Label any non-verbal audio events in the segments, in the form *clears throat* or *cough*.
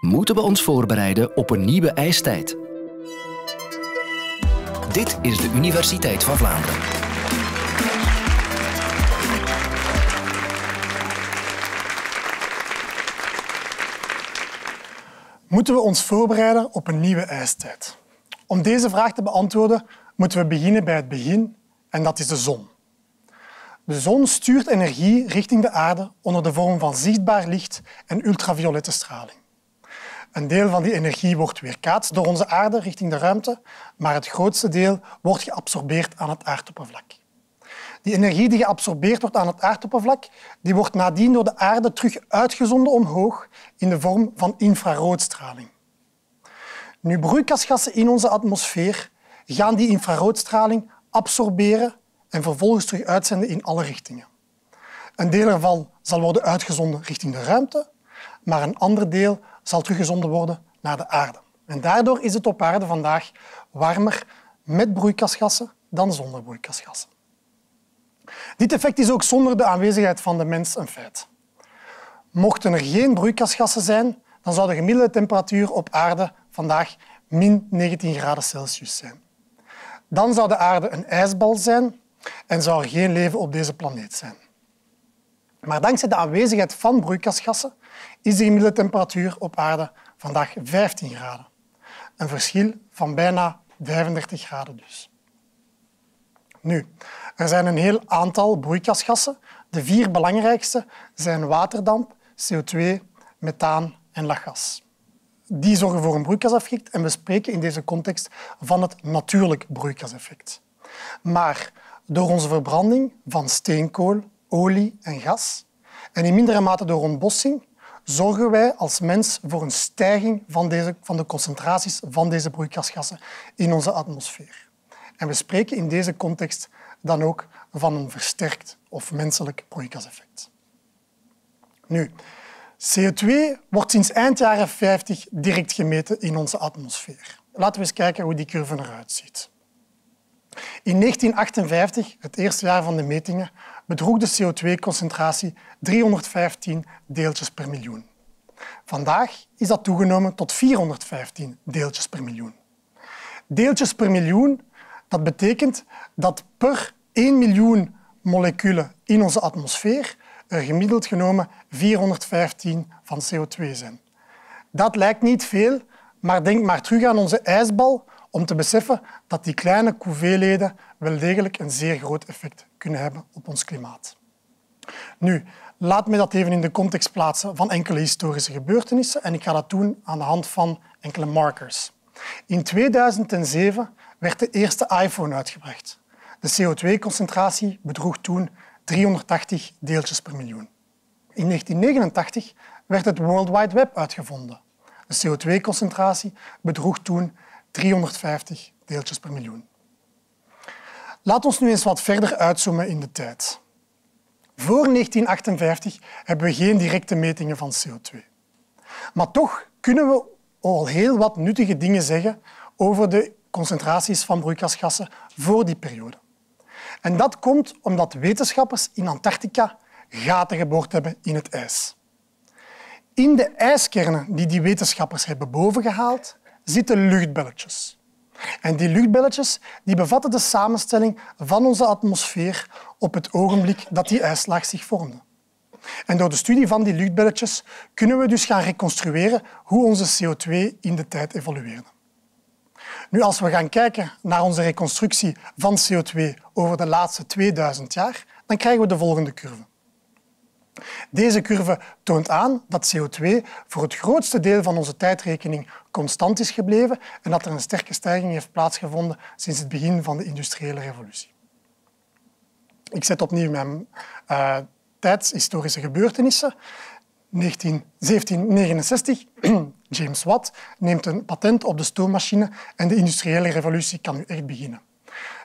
moeten we ons voorbereiden op een nieuwe ijstijd. Dit is de Universiteit van Vlaanderen. Moeten we ons voorbereiden op een nieuwe ijstijd? Om deze vraag te beantwoorden moeten we beginnen bij het begin en dat is de zon. De zon stuurt energie richting de aarde onder de vorm van zichtbaar licht en ultraviolette straling. Een deel van die energie wordt weerkaatst door onze aarde richting de ruimte, maar het grootste deel wordt geabsorbeerd aan het aardoppervlak. Die energie die geabsorbeerd wordt aan het aardoppervlak, die wordt nadien door de aarde terug uitgezonden omhoog in de vorm van infraroodstraling. Nu broeikasgassen in onze atmosfeer gaan die infraroodstraling absorberen en vervolgens terug uitzenden in alle richtingen. Een deel ervan zal worden uitgezonden richting de ruimte, maar een ander deel zal teruggezonden worden naar de aarde. En daardoor is het op aarde vandaag warmer met broeikasgassen dan zonder broeikasgassen. Dit effect is ook zonder de aanwezigheid van de mens een feit. Mochten er geen broeikasgassen zijn, dan zou de gemiddelde temperatuur op aarde vandaag min 19 graden Celsius zijn. Dan zou de aarde een ijsbal zijn en zou er geen leven op deze planeet zijn. Maar dankzij de aanwezigheid van broeikasgassen is de gemiddelde temperatuur op aarde vandaag 15 graden. Een verschil van bijna 35 graden dus. Nu, er zijn een heel aantal broeikasgassen. De vier belangrijkste zijn waterdamp, CO2, methaan en lachgas. Die zorgen voor een broeikaseffect en we spreken in deze context van het natuurlijk broeikaseffect. Maar door onze verbranding van steenkool, olie en gas. En in mindere mate door ontbossing zorgen wij als mens voor een stijging van, deze, van de concentraties van deze broeikasgassen in onze atmosfeer. En we spreken in deze context dan ook van een versterkt of menselijk broeikaseffect. Nu, CO2 wordt sinds eind jaren 50 direct gemeten in onze atmosfeer. Laten we eens kijken hoe die curve eruit ziet. In 1958, het eerste jaar van de metingen, bedroeg de CO2-concentratie 315 deeltjes per miljoen. Vandaag is dat toegenomen tot 415 deeltjes per miljoen. Deeltjes per miljoen, dat betekent dat per 1 miljoen moleculen in onze atmosfeer er gemiddeld genomen 415 van CO2 zijn. Dat lijkt niet veel, maar denk maar terug aan onze ijsbal om te beseffen dat die kleine hoeveelheden wel degelijk een zeer groot effect kunnen hebben op ons klimaat. Nu, laat me dat even in de context plaatsen van enkele historische gebeurtenissen en ik ga dat doen aan de hand van enkele markers. In 2007 werd de eerste iPhone uitgebracht. De CO2-concentratie bedroeg toen 380 deeltjes per miljoen. In 1989 werd het World Wide Web uitgevonden. De CO2-concentratie bedroeg toen 350 deeltjes per miljoen. Laat ons nu eens wat verder uitzoomen in de tijd. Voor 1958 hebben we geen directe metingen van CO2. Maar toch kunnen we al heel wat nuttige dingen zeggen over de concentraties van broeikasgassen voor die periode. En dat komt omdat wetenschappers in Antarctica gaten geboord hebben in het ijs. In de ijskernen die die wetenschappers hebben bovengehaald, zitten luchtbelletjes. En die luchtbelletjes die bevatten de samenstelling van onze atmosfeer op het ogenblik dat die ijslaag zich vormde. En door de studie van die luchtbelletjes kunnen we dus gaan reconstrueren hoe onze CO2 in de tijd evolueerde. Nu, als we gaan kijken naar onze reconstructie van CO2 over de laatste 2000 jaar, dan krijgen we de volgende curve. Deze curve toont aan dat CO2 voor het grootste deel van onze tijdrekening constant is gebleven en dat er een sterke stijging heeft plaatsgevonden sinds het begin van de industriële revolutie. Ik zet opnieuw mijn uh, tijdshistorische gebeurtenissen. 1769, *clears throat* James Watt neemt een patent op de stoommachine en de industriële revolutie kan nu echt beginnen.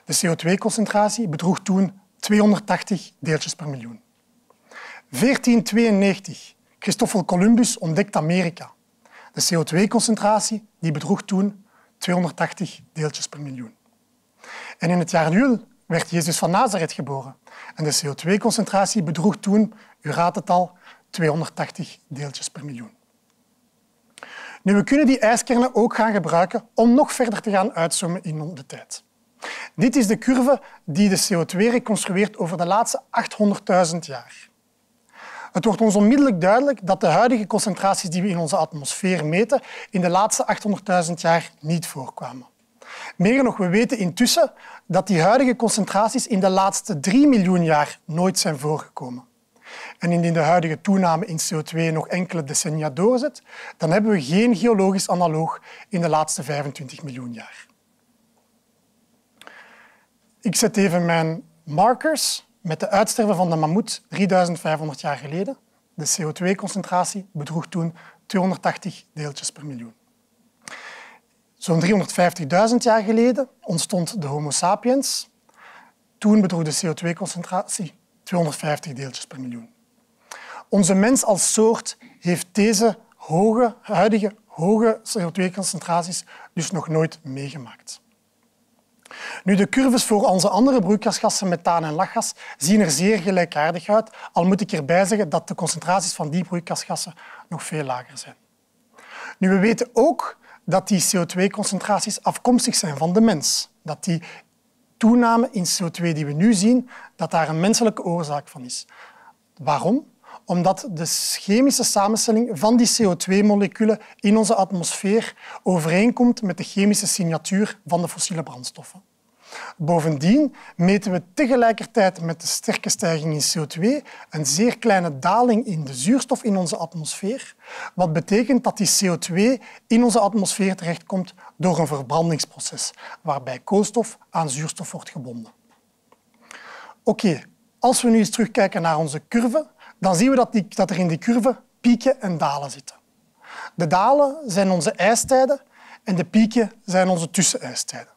De CO2-concentratie bedroeg toen 280 deeltjes per miljoen. 1492. Christoffel Columbus ontdekt Amerika. De CO2-concentratie die bedroeg toen 280 deeltjes per miljoen. En in het jaar nul werd Jezus van Nazareth geboren. En de CO2-concentratie bedroeg toen, u raadt het al, 280 deeltjes per miljoen. Nu, we kunnen die ijskernen ook gaan gebruiken om nog verder te gaan uitzoomen in de tijd. Dit is de curve die de CO2 reconstrueert over de laatste 800.000 jaar. Het wordt ons onmiddellijk duidelijk dat de huidige concentraties die we in onze atmosfeer meten in de laatste 800.000 jaar niet voorkwamen. Meer nog, we weten intussen dat die huidige concentraties in de laatste 3 miljoen jaar nooit zijn voorgekomen. En indien de huidige toename in CO2 nog enkele decennia doorzet, dan hebben we geen geologisch analoog in de laatste 25 miljoen jaar. Ik zet even mijn markers met de uitsterven van de mammoet 3500 jaar geleden, de CO2-concentratie bedroeg toen 280 deeltjes per miljoen. Zo'n 350.000 jaar geleden ontstond de Homo sapiens. Toen bedroeg de CO2-concentratie 250 deeltjes per miljoen. Onze mens als soort heeft deze hoge, huidige hoge CO2-concentraties dus nog nooit meegemaakt. Nu, de curves voor onze andere broeikasgassen, methaan en lachgas, zien er zeer gelijkaardig uit, al moet ik erbij zeggen dat de concentraties van die broeikasgassen nog veel lager zijn. Nu, we weten ook dat die CO2-concentraties afkomstig zijn van de mens. Dat die toename in CO2 die we nu zien, dat daar een menselijke oorzaak van is. Waarom? Omdat de chemische samenstelling van die CO2-moleculen in onze atmosfeer overeenkomt met de chemische signatuur van de fossiele brandstoffen. Bovendien meten we tegelijkertijd met de sterke stijging in CO2 een zeer kleine daling in de zuurstof in onze atmosfeer, wat betekent dat die CO2 in onze atmosfeer terechtkomt door een verbrandingsproces, waarbij koolstof aan zuurstof wordt gebonden. Oké, als we nu eens terugkijken naar onze curve, dan zien we dat, die, dat er in die curve pieken en dalen zitten. De dalen zijn onze ijstijden en de pieken zijn onze tussenijstijden.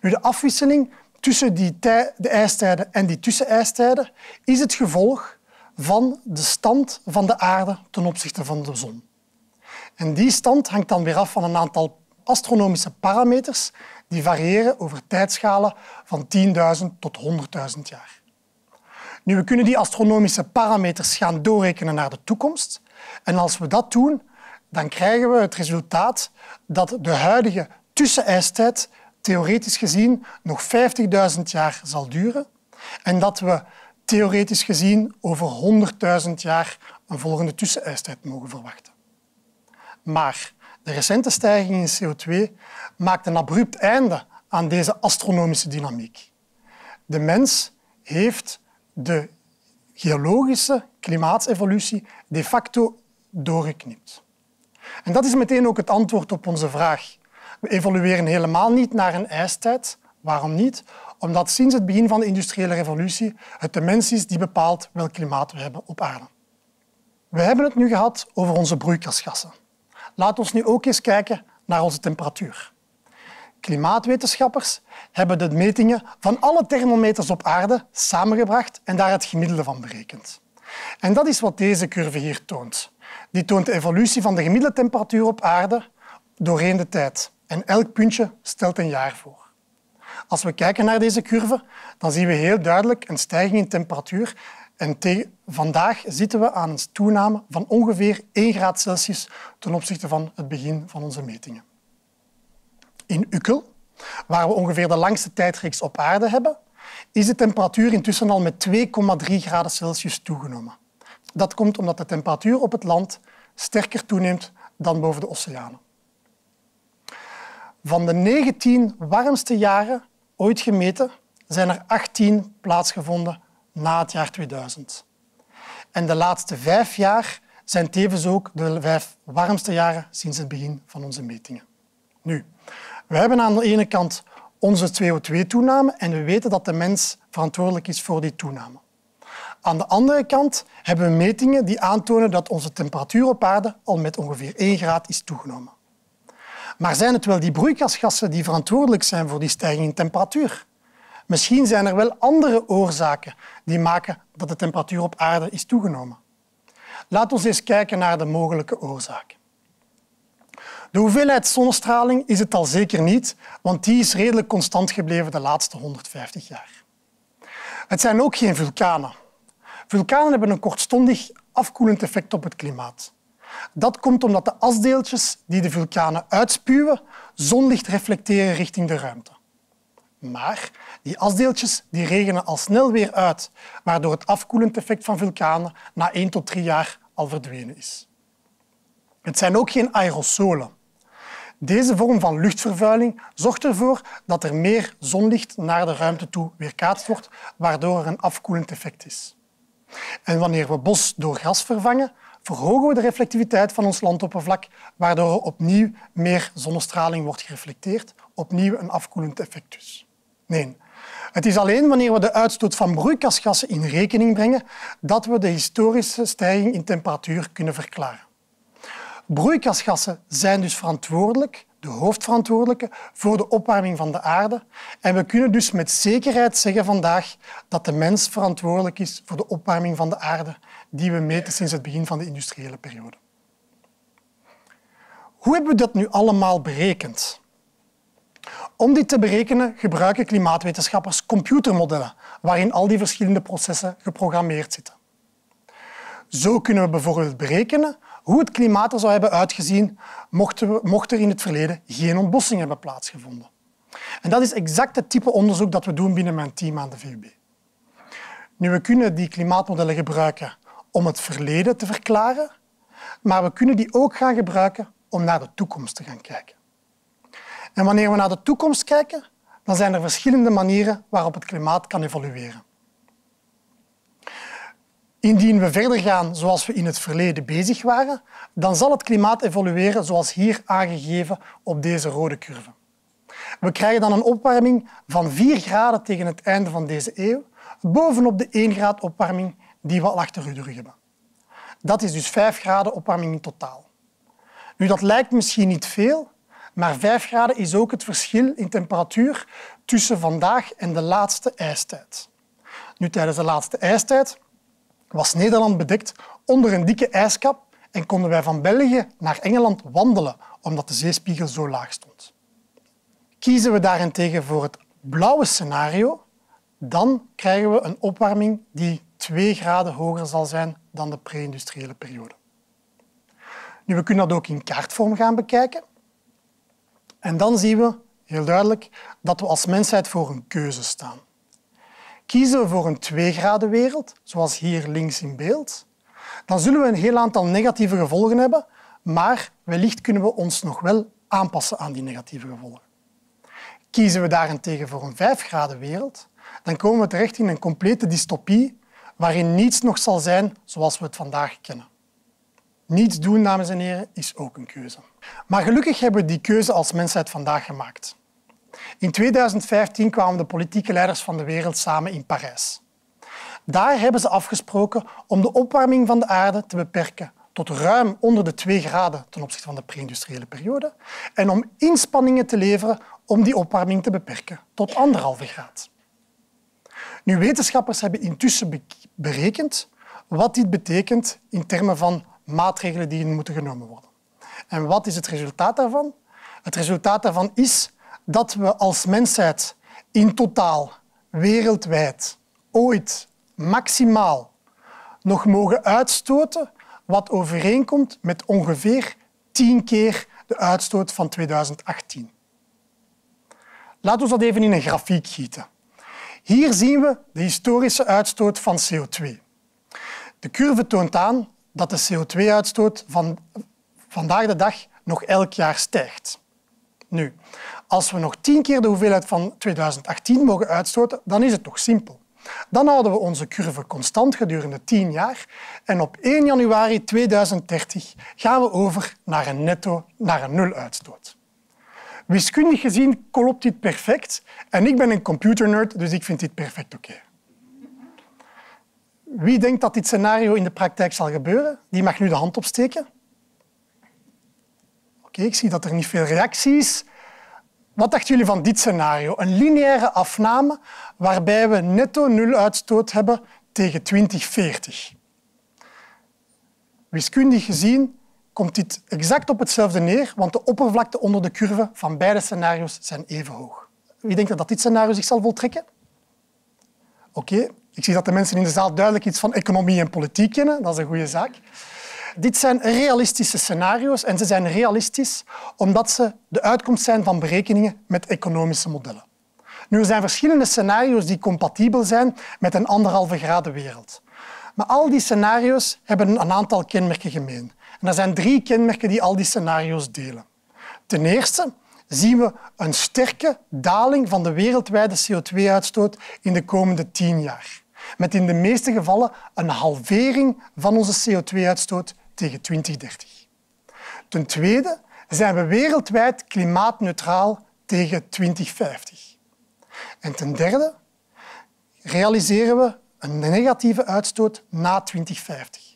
Nu, de afwisseling tussen die de ijstijden en die tussenijstijden is het gevolg van de stand van de aarde ten opzichte van de zon. En die stand hangt dan weer af van een aantal astronomische parameters die variëren over tijdschalen van 10.000 tot 100.000 jaar. Nu, we kunnen die astronomische parameters gaan doorrekenen naar de toekomst. En als we dat doen, dan krijgen we het resultaat dat de huidige tussenijstijd theoretisch gezien nog 50.000 jaar zal duren en dat we theoretisch gezien over 100.000 jaar een volgende tussenijstijd mogen verwachten. Maar de recente stijging in CO2 maakt een abrupt einde aan deze astronomische dynamiek. De mens heeft de geologische klimaatsevolutie de facto doorgeknipt. En dat is meteen ook het antwoord op onze vraag. We evolueren helemaal niet naar een ijstijd. Waarom niet? Omdat sinds het begin van de industriële revolutie het de mens is die bepaalt welk klimaat we hebben op aarde. We hebben het nu gehad over onze broeikasgassen. Laat ons nu ook eens kijken naar onze temperatuur. Klimaatwetenschappers hebben de metingen van alle thermometers op aarde samengebracht en daar het gemiddelde van berekend. En dat is wat deze curve hier toont. Die toont de evolutie van de gemiddelde temperatuur op aarde doorheen de tijd. En elk puntje stelt een jaar voor. Als we kijken naar deze curve, dan zien we heel duidelijk een stijging in temperatuur. En vandaag zitten we aan een toename van ongeveer 1 graad Celsius ten opzichte van het begin van onze metingen. In Ukkel, waar we ongeveer de langste tijdreeks op aarde hebben, is de temperatuur intussen al met 2,3 graden Celsius toegenomen. Dat komt omdat de temperatuur op het land sterker toeneemt dan boven de oceanen. Van de 19 warmste jaren ooit gemeten zijn er 18 plaatsgevonden na het jaar 2000. En de laatste vijf jaar zijn tevens ook de vijf warmste jaren sinds het begin van onze metingen. Nu, we hebben aan de ene kant onze CO2-toename en we weten dat de mens verantwoordelijk is voor die toename. Aan de andere kant hebben we metingen die aantonen dat onze temperatuur op aarde al met ongeveer 1 graad is toegenomen. Maar zijn het wel die broeikasgassen die verantwoordelijk zijn voor die stijging in temperatuur? Misschien zijn er wel andere oorzaken die maken dat de temperatuur op aarde is toegenomen. Laten we eens kijken naar de mogelijke oorzaken. De hoeveelheid zonnestraling is het al zeker niet, want die is redelijk constant gebleven de laatste 150 jaar. Het zijn ook geen vulkanen. Vulkanen hebben een kortstondig afkoelend effect op het klimaat. Dat komt omdat de asdeeltjes die de vulkanen uitspuwen zonlicht reflecteren richting de ruimte. Maar die asdeeltjes die regenen al snel weer uit, waardoor het afkoelend effect van vulkanen na 1 tot 3 jaar al verdwenen is. Het zijn ook geen aerosolen. Deze vorm van luchtvervuiling zorgt ervoor dat er meer zonlicht naar de ruimte toe weerkaatst wordt, waardoor er een afkoelend effect is. En wanneer we bos door gas vervangen, verhogen we de reflectiviteit van ons landoppervlak, waardoor opnieuw meer zonnestraling wordt gereflecteerd, opnieuw een afkoelend effect dus. Nee, het is alleen wanneer we de uitstoot van broeikasgassen in rekening brengen dat we de historische stijging in temperatuur kunnen verklaren. Broeikasgassen zijn dus verantwoordelijk de hoofdverantwoordelijke voor de opwarming van de aarde. En we kunnen dus met zekerheid zeggen vandaag dat de mens verantwoordelijk is voor de opwarming van de aarde die we meten sinds het begin van de industriële periode. Hoe hebben we dat nu allemaal berekend? Om dit te berekenen gebruiken klimaatwetenschappers computermodellen waarin al die verschillende processen geprogrammeerd zitten. Zo kunnen we bijvoorbeeld berekenen hoe het klimaat er zou hebben uitgezien mocht, mocht er in het verleden geen ontbossing hebben plaatsgevonden. En dat is exact het type onderzoek dat we doen binnen mijn team aan de VUB. Nu, we kunnen die klimaatmodellen gebruiken om het verleden te verklaren, maar we kunnen die ook gaan gebruiken om naar de toekomst te gaan kijken. En wanneer we naar de toekomst kijken, dan zijn er verschillende manieren waarop het klimaat kan evolueren. Indien we verder gaan zoals we in het verleden bezig waren, dan zal het klimaat evolueren zoals hier aangegeven op deze rode curve. We krijgen dan een opwarming van 4 graden tegen het einde van deze eeuw, bovenop de 1 graad opwarming die we al achter de rug hebben. Dat is dus 5 graden opwarming in totaal. Nu, dat lijkt misschien niet veel, maar 5 graden is ook het verschil in temperatuur tussen vandaag en de laatste ijstijd. Nu, tijdens de laatste ijstijd was Nederland bedekt onder een dikke ijskap en konden wij van België naar Engeland wandelen omdat de zeespiegel zo laag stond. Kiezen we daarentegen voor het blauwe scenario, dan krijgen we een opwarming die 2 graden hoger zal zijn dan de pre-industriële periode. Nu, we kunnen dat ook in kaartvorm gaan bekijken. En dan zien we heel duidelijk dat we als mensheid voor een keuze staan kiezen we voor een 2 graden wereld, zoals hier links in beeld, dan zullen we een heel aantal negatieve gevolgen hebben, maar wellicht kunnen we ons nog wel aanpassen aan die negatieve gevolgen. Kiezen we daarentegen voor een 5 graden wereld, dan komen we terecht in een complete dystopie waarin niets nog zal zijn zoals we het vandaag kennen. Niets doen, dames en heren, is ook een keuze. Maar gelukkig hebben we die keuze als mensheid vandaag gemaakt. In 2015 kwamen de politieke leiders van de wereld samen in Parijs. Daar hebben ze afgesproken om de opwarming van de aarde te beperken tot ruim onder de 2 graden ten opzichte van de pre-industriële periode en om inspanningen te leveren om die opwarming te beperken tot 1,5 graad. Nu, wetenschappers hebben intussen berekend wat dit betekent in termen van maatregelen die moeten genomen worden. En wat is het resultaat daarvan? Het resultaat daarvan is dat we als mensheid in totaal wereldwijd ooit maximaal nog mogen uitstoten wat overeenkomt met ongeveer 10 keer de uitstoot van 2018. Laten we dat even in een grafiek gieten. Hier zien we de historische uitstoot van CO2. De curve toont aan dat de CO2-uitstoot van vandaag de dag nog elk jaar stijgt. Nu, als we nog tien keer de hoeveelheid van 2018 mogen uitstoten, dan is het toch simpel. Dan houden we onze curve constant gedurende 10 jaar en op 1 januari 2030 gaan we over naar een netto naar een nuluitstoot. Wiskundig gezien klopt dit perfect en ik ben een computernerd, dus ik vind dit perfect oké. Wie denkt dat dit scenario in de praktijk zal gebeuren, die mag nu de hand opsteken ik zie dat er niet veel reacties. Wat dachten jullie van dit scenario? Een lineaire afname waarbij we netto nul uitstoot hebben tegen 2040. Wiskundig gezien komt dit exact op hetzelfde neer, want de oppervlakte onder de curve van beide scenario's zijn even hoog. Wie denkt dat dit scenario zich zal voltrekken? Oké, ik zie dat de mensen in de zaal duidelijk iets van economie en politiek kennen. Dat is een goede zaak. Dit zijn realistische scenario's en ze zijn realistisch omdat ze de uitkomst zijn van berekeningen met economische modellen. Nu, er zijn verschillende scenario's die compatibel zijn met een anderhalve graden wereld. Maar al die scenario's hebben een aantal kenmerken gemeen. En er zijn drie kenmerken die al die scenario's delen. Ten eerste zien we een sterke daling van de wereldwijde CO2-uitstoot in de komende tien jaar met in de meeste gevallen een halvering van onze CO2-uitstoot tegen 2030. Ten tweede zijn we wereldwijd klimaatneutraal tegen 2050. En ten derde realiseren we een negatieve uitstoot na 2050.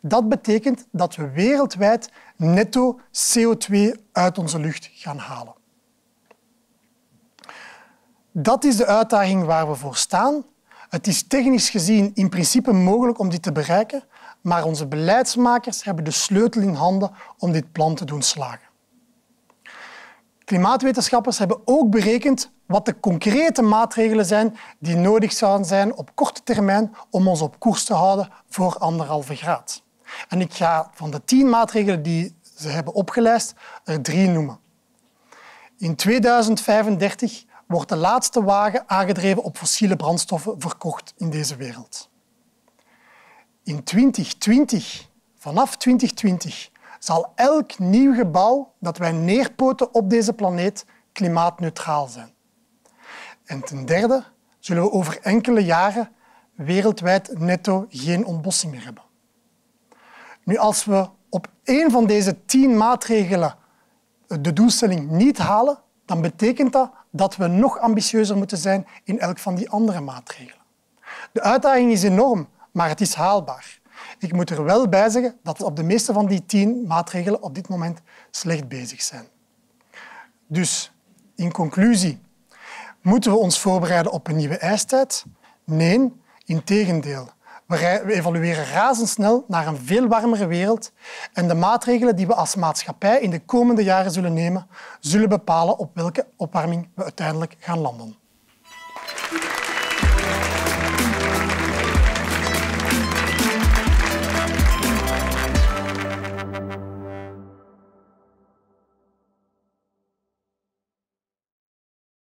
Dat betekent dat we wereldwijd netto CO2 uit onze lucht gaan halen. Dat is de uitdaging waar we voor staan het is technisch gezien in principe mogelijk om dit te bereiken, maar onze beleidsmakers hebben de sleutel in handen om dit plan te doen slagen. Klimaatwetenschappers hebben ook berekend wat de concrete maatregelen zijn die nodig zouden zijn op korte termijn om ons op koers te houden voor anderhalve graad. En ik ga van de tien maatregelen die ze hebben opgelijst er drie noemen. In 2035 wordt de laatste wagen aangedreven op fossiele brandstoffen verkocht in deze wereld. In 2020, vanaf 2020, zal elk nieuw gebouw dat wij neerpoten op deze planeet klimaatneutraal zijn. En ten derde zullen we over enkele jaren wereldwijd netto geen ontbossing meer hebben. Nu, als we op één van deze tien maatregelen de doelstelling niet halen, dan betekent dat dat we nog ambitieuzer moeten zijn in elk van die andere maatregelen. De uitdaging is enorm, maar het is haalbaar. Ik moet er wel bij zeggen dat we op de meeste van die tien maatregelen op dit moment slecht bezig zijn. Dus in conclusie, moeten we ons voorbereiden op een nieuwe ijstijd? Nee, integendeel. We evolueren razendsnel naar een veel warmere wereld en de maatregelen die we als maatschappij in de komende jaren zullen nemen, zullen bepalen op welke opwarming we uiteindelijk gaan landen.